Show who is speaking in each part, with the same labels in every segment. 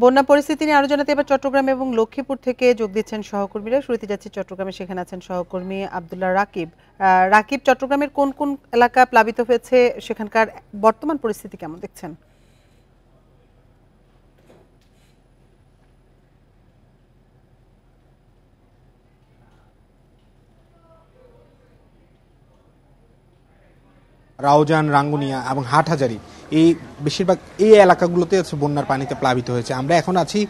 Speaker 1: বন্যা পরিস্থিতি নিয়ে আরো এবার চট্টগ্রাম এবং লক্ষ্মীপুর থেকে যোগ দিচ্ছেন সহকর্মীরা শুরুতে যাচ্ছে চট্টগ্রামে সেখানে আছেন সহকর্মী আবদুল্লাহ রাকিব রাকিব চট্টগ্রামের কোন কোন এলাকা প্লাবিত হয়েছে সেখানকার বর্তমান পরিস্থিতি কেমন দেখছেন রাউজান রাঙ্গুনিয়া এবং হাটহাজারি এই বেশিরভাগ এই এলাকাগুলোতে বন্যার পানিতে প্লাবিত হয়েছে আমরা এখন আছি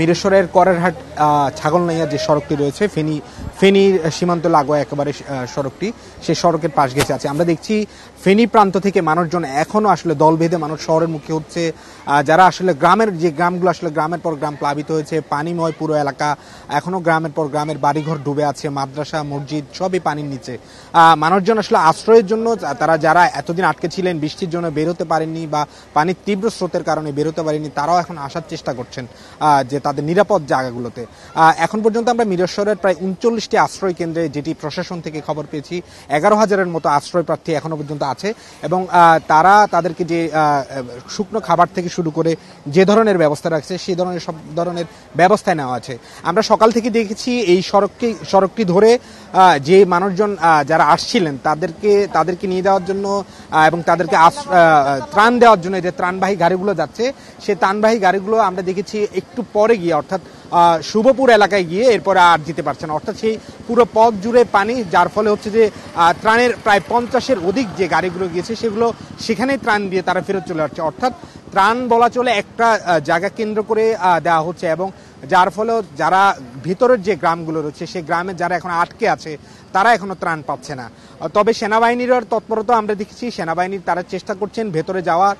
Speaker 1: মিরেশ্বরের করেরহাট ছাগলনাইয়া যে সড়কটি রয়েছে ফেনী ফেনীর সীমান্ত লাগোয়া একেবারে সড়কটি সে সড়কের পাশ গেছে আছে আমরা দেখছি ফেনী প্রান্ত থেকে মানুষজন এখনও আসলে দল মানুষ শহরের মুখে হচ্ছে যারা আসলে গ্রামের যে গ্রামগুলো আসলে গ্রামের পর গ্রাম প্লাবিত হয়েছে পানিময় পুরো এলাকা এখনও গ্রামের পর গ্রামের বাড়িঘর ডুবে আছে মাদ্রাসা মসজিদ সবই পানির নিচে মানুষজন আসলে আশ্রয়ের জন্য তারা যারা এতদিন আটকে ছিলেন বৃষ্টির জন্য বের হতে পারেননি বা পানির তীব্র স্রোতের কারণে বেরোতে পারিনি তারাও এখন আসার চেষ্টা করছেন যে তাদের নিরাপদ জায়গাগুলোতে এখন পর্যন্ত আমরা মিরেশ্বরের প্রায় উনচল্লিশটি আশ্রয় কেন্দ্রে যেটি প্রশাসন থেকে খবর পেয়েছি এগারো হাজারের মতো আশ্রয় প্রার্থী এখনও পর্যন্ত আছে এবং তারা তাদেরকে যে শুকনো খাবার থেকে শুরু করে যে ধরনের ব্যবস্থা রাখছে সেই ধরনের সব ধরনের ব্যবস্থায় নেওয়া আছে আমরা সকাল থেকে দেখেছি এই সড়ককে সড়কটি ধরে যে মানুষজন যারা আসছিলেন তাদেরকে তাদেরকে নিয়ে যাওয়ার জন্য এবং তাদেরকে ত্রাণ দেওয়ার জন্য যে ত্রাণবাহী গাড়িগুলো যাচ্ছে সে ত্রাণবাহী গাড়িগুলো আমরা দেখেছি একটু পরে গিয়ে অর্থাৎ শুভপুর এলাকায় গিয়ে এরপরে আর যেতে পারছে না অর্থাৎ সেই পুরো পথ জুড়ে পানি যার ফলে হচ্ছে যে ত্রাণের প্রায় পঞ্চাশের অধিক যে গাড়িগুলো গিয়েছে সেগুলো সেখানেই ত্রাণ দিয়ে তারা ফেরত চলে আসছে অর্থাৎ ত্রাণ বলা চলে একটা জায়গা কেন্দ্র করে দেওয়া হচ্ছে এবং যার ফলেও যারা ভিতরের যে গ্রামগুলো রয়েছে সেই গ্রামে যারা এখন আটকে আছে তারা এখনও ত্রাণ পাচ্ছে না তবে সেনাবাহিনীর তৎপরতা আমরা দেখেছি সেনাবাহিনী তারা চেষ্টা করছেন ভেতরে যাওয়ার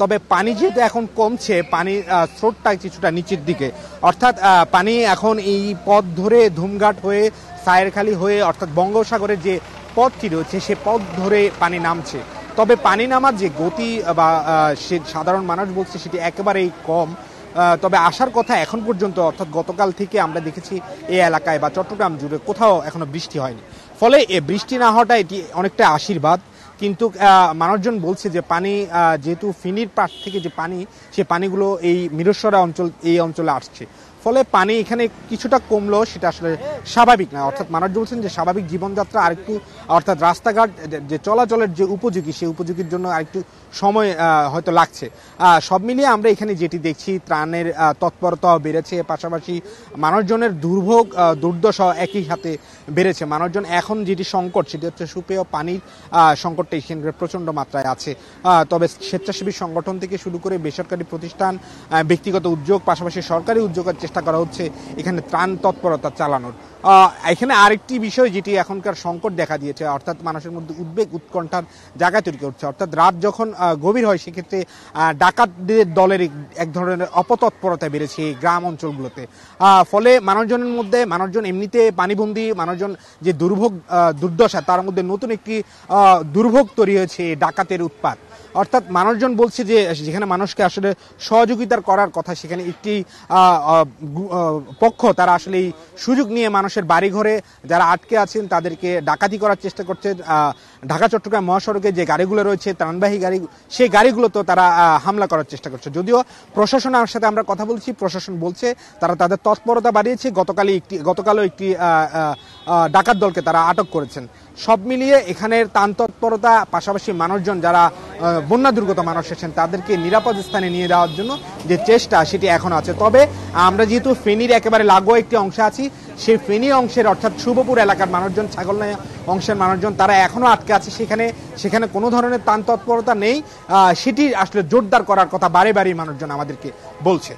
Speaker 1: তবে পানি যেহেতু এখন কমছে পানির স্রোতটা কিছুটা নিচের দিকে অর্থাৎ পানি এখন এই পথ ধরে ধুমঘাট হয়ে সায়েরখালি হয়ে অর্থাৎ বঙ্গোসাগরের যে পথটি রয়েছে সে পথ ধরে পানি নামছে তবে পানি নামার যে গতি বা সে সাধারণ মানুষ বলছে সেটি একেবারেই কম তবে আসার কথা এখন পর্যন্ত অর্থাৎ গতকাল থেকে আমরা দেখেছি এই এলাকায় বা চট্টগ্রাম জুড়ে কোথাও এখনো বৃষ্টি হয়নি ফলে এ বৃষ্টি না হওয়াটা এটি অনেকটা আশীর্বাদ কিন্তু মানুষজন বলছে যে পানি যেহেতু ফিনির পাশ থেকে যে পানি সে পানিগুলো এই মিরস্বরা অঞ্চল এই অঞ্চলে আসছে ফলে পানি এখানে কিছুটা কমলো সেটা আসলে স্বাভাবিক না অর্থাৎ মানুষ বলছেন যে স্বাভাবিক জীবনযাত্রা আর একটু অর্থাৎ রাস্তাঘাট যে চলাচলের যে উপযোগী সেই উপযোগীর জন্য আরেকটু সময় হয়তো লাগছে সব মিলিয়ে আমরা এখানে যেটি দেখছি ত্রাণের তৎপরতাও বেড়েছে পাশাপাশি মানুষজনের দুর্ভোগ দুর্দশা একই হাতে বেড়েছে মানুষজন এখন যেটি সংকট সেটি হচ্ছে সুপেয় পানির সংকটটা এখানে প্রচণ্ড মাত্রায় আছে তবে স্বেচ্ছাসেবী সংগঠন থেকে শুরু করে বেসরকারি প্রতিষ্ঠান ব্যক্তিগত উদ্যোগ পাশাপাশি সরকারি উদ্যোগের চেষ্টা ব্যবস্থা করা হচ্ছে এখানে ত্রাণ তৎপরতা চালানোর এখানে আরেকটি বিষয় যেটি এখনকার সংকট দেখা দিয়েছে অর্থাৎ মানুষের মধ্যে উদ্বেগ উৎকণ্ঠার জায়গা তৈরি করছে অর্থাৎ রাত যখন গভীর হয় সেক্ষেত্রে ডাকাতদের দলের এক ধরনের অপতৎপরতা বেড়েছে এই গ্রাম অঞ্চলগুলোতে ফলে মানুষজনের মধ্যে মানুষজন এমনিতে পানিবন্দি মানুষজন যে দুর্ভোগ দুর্দশা তার মধ্যে নতুন একটি দুর্ভোগ তৈরি হয়েছে ডাকাতের উৎপাত অর্থাৎ মানুষজন বলছে যে যেখানে মানুষকে আসলে সহযোগিতার করার কথা সেখানে একটি পক্ষ তারা আসলে এই সুযোগ নিয়ে মানুষের বাড়িঘরে যারা আটকে আছেন তাদেরকে ডাকাতি করার চেষ্টা করছে ঢাকা চট্টগ্রাম মহাসড়কে যে গাড়িগুলো রয়েছে ত্রাণবাহী গাড়ি সেই গাড়িগুলোতেও তারা হামলা করার চেষ্টা করছে যদিও প্রশাসনের সাথে আমরা কথা বলছি প্রশাসন বলছে তারা তাদের তৎপরতা বাড়িয়েছে গতকালই একটি গতকালও একটি ডাকাত দলকে তারা আটক করেছেন সব মিলিয়ে এখানের তৎপরতা পাশাপাশি মানুষজন যারা বন্যা দুর্গত মানুষ এসেছেন তাদেরকে নিরাপদ স্থানে নিয়ে যাওয়ার জন্য যে চেষ্টা সেটি এখন আছে তবে আমরা যেহেতু ফেনীর একেবারে লাগো একটি অংশে আছি সেই ফেনী অংশের অর্থাৎ শুভপুর এলাকার মানুষজন নয় অংশের মানুষজন তারা এখনও আটকে আছে সেখানে সেখানে কোনো ধরনের তান তৎপরতা নেই সেটি আসলে জোরদার করার কথা বারে বারেই মানুষজন আমাদেরকে বলছে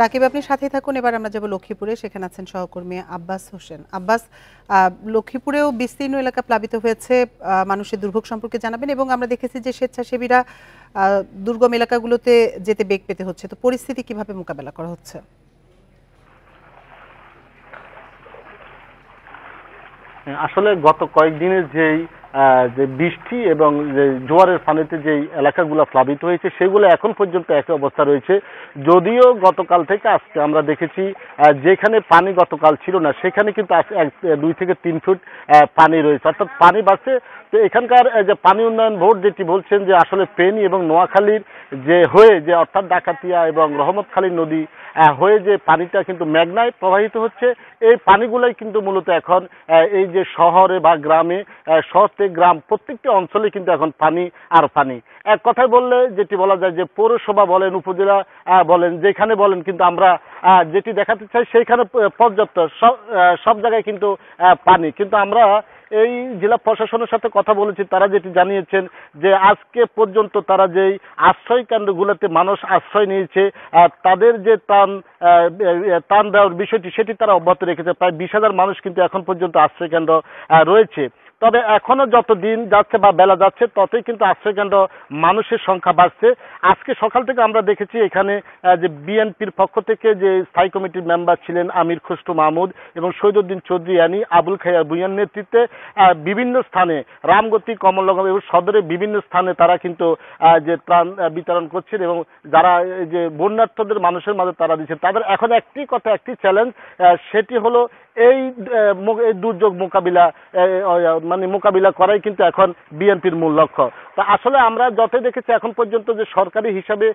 Speaker 1: রাকিব আপনি সাথেই থাকুন এবার আমরা যাব লক্ষ্মীপুরে সেখানে আছেন সহকর্মী আব্বাস হোসেন আব্বাস লক্ষ্মীপুরেও বিস্তীর্ণ এলাকা প্লাবিত হয়েছে মানুষের দুর্ভোগ সম্পর্কে জানাবেন এবং আমরা দেখেছি যে স্বেচ্ছাসেবীরা দুর্গম এলাকাগুলোতে যেতে বেগ পেতে হচ্ছে তো পরিস্থিতি কিভাবে মোকাবেলা করা হচ্ছে
Speaker 2: আসলে গত কয়েকদিনের যেই যে বৃষ্টি এবং যে জোয়ারের ফানিতে যে এলাকাগুলো প্লাবিত হয়েছে সেগুলো এখন পর্যন্ত একই অবস্থা রয়েছে যদিও গতকাল থেকে আজকে আমরা দেখেছি যেখানে পানি গতকাল ছিল না সেখানে কিন্তু দুই থেকে তিন ফুট পানি রয়েছে অর্থাৎ পানি বাড়ছে তো এখানকার যে পানি উন্নয়ন বোর্ড যেটি বলছেন যে আসলে পেনি এবং নোয়াখালীর যে হয়ে যে অর্থাৎ ডাকাতিয়া এবং রহমতখালী নদী হয়ে যে পানিটা কিন্তু মেঘনায় প্রবাহিত হচ্ছে এই পানিগুলাই কিন্তু মূলত এখন এই যে শহরে বা গ্রামে শহরতে গ্রাম প্রত্যেকটি অঞ্চলে কিন্তু এখন পানি আর পানি এক কথায় বললে যেটি বলা যায় যে পৌরসভা বলেন উপজেলা বলেন যেখানে বলেন কিন্তু আমরা যেটি দেখাতে চাই সেইখানে পর্যাপ্ত সব সব জায়গায় কিন্তু পানি কিন্তু আমরা এই জেলা প্রশাসনের সাথে কথা বলেছি তারা যেটি জানিয়েছেন যে আজকে পর্যন্ত তারা যেই আশ্রয় কেন্দ্রগুলোতে মানুষ আশ্রয় নিয়েছে তাদের যে তান তান দেওয়ার বিষয়টি সেটি তারা অব্যাহত রেখেছে প্রায় বিশ হাজার মানুষ কিন্তু এখন পর্যন্ত আশ্রয় কেন্দ্র রয়েছে তবে এখনো যত দিন যাচ্ছে বা বেলা যাচ্ছে ততই কিন্তু আশ্রয়কেন্দ্র মানুষের সংখ্যা বাড়ছে আজকে সকাল থেকে আমরা দেখেছি এখানে যে বিএনপির পক্ষ থেকে যে স্থায়ী কমিটির মেম্বার ছিলেন আমির খুসরু মাহমুদ এবং শহীদুদ্দিন চৌধুরী আনি আবুল খাইয়া বুয়ান নেতৃত্বে বিভিন্ন স্থানে রামগতি কমলগম এবং সদরে বিভিন্ন স্থানে তারা কিন্তু যে প্রাণ বিতরণ করছেন এবং যারা যে বন্যার্থদের মানুষের মাঝে তারা দিচ্ছেন তাদের এখন একটি কথা একটি চ্যালেঞ্জ সেটি হলো এই এই দুর্যোগ মোকাবিলা মানে মোকাবিলা করাই কিন্তু এখন বিএনপির মূল লক্ষ্য তা আসলে আমরা যত দেখেছি এখন পর্যন্ত যে সরকারি হিসাবে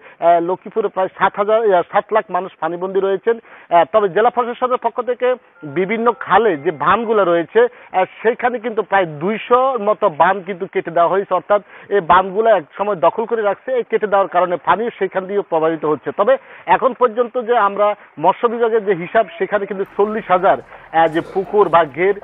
Speaker 2: লক্ষ্মীপুরে প্রায় সাত হাজার সাত লাখ মানুষ পানিবন্দী রয়েছেন তবে জেলা প্রশাসনের পক্ষ থেকে বিভিন্ন খালে যে বানগুলো রয়েছে সেইখানে কিন্তু প্রায় দুইশোর মতো বান কিন্তু কেটে দেওয়া হয়েছে অর্থাৎ এই বানগুলো এক সময় দখল করে রাখছে এই কেটে দেওয়ার কারণে পানি সেখান দিয়েও প্রবাহিত হচ্ছে তবে এখন পর্যন্ত যে আমরা মৎস্য বিভাগের যে হিসাব সেখানে কিন্তু চল্লিশ হাজার যে পুকুর বা ঘের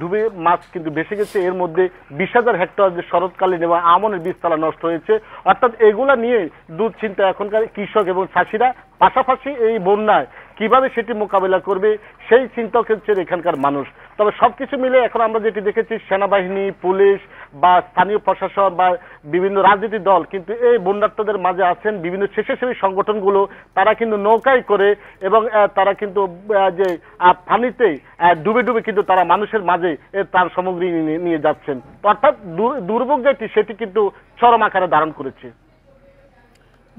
Speaker 2: ডুবে মাছ কিন্তু ভেসে গেছে এর মধ্যে বিশ হাজার হেক্টর যে শরৎকালীন এবং আমনের বীজ বীজতলা নষ্ট হয়েছে অর্থাৎ এগুলা নিয়ে দুশ্চিন্তা এখনকার কৃষক এবং চাষিরা পাশাপাশি এই বন্যায় কিভাবে সেটি মোকাবেলা করবে সেই চিন্তা ক্ষেত্রে এখানকার মানুষ তবে সবকিছু মিলে এখন আমরা যেটি দেখেছি সেনাবাহিনী পুলিশ বা স্থানীয় প্রশাসন বা বিভিন্ন রাজনৈতিক দল কিন্তু এই বন্যার্থদের মাঝে আছেন বিভিন্ন স্বেচ্ছাসেবী সংগঠনগুলো তারা কিন্তু নৌকায় করে এবং তারা কিন্তু যে পানিতে ডুবে ডুবে কিন্তু তারা মানুষের মাঝে তার সামগ্রী নিয়ে যাচ্ছেন অর্থাৎ দুর্ভোগ যেটি সেটি কিন্তু চরম আকারে ধারণ করেছে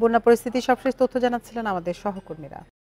Speaker 1: বন্যা পরিস্থিতি সবশেষ তথ্য জানাচ্ছিলেন আমাদের সহকর্মীরা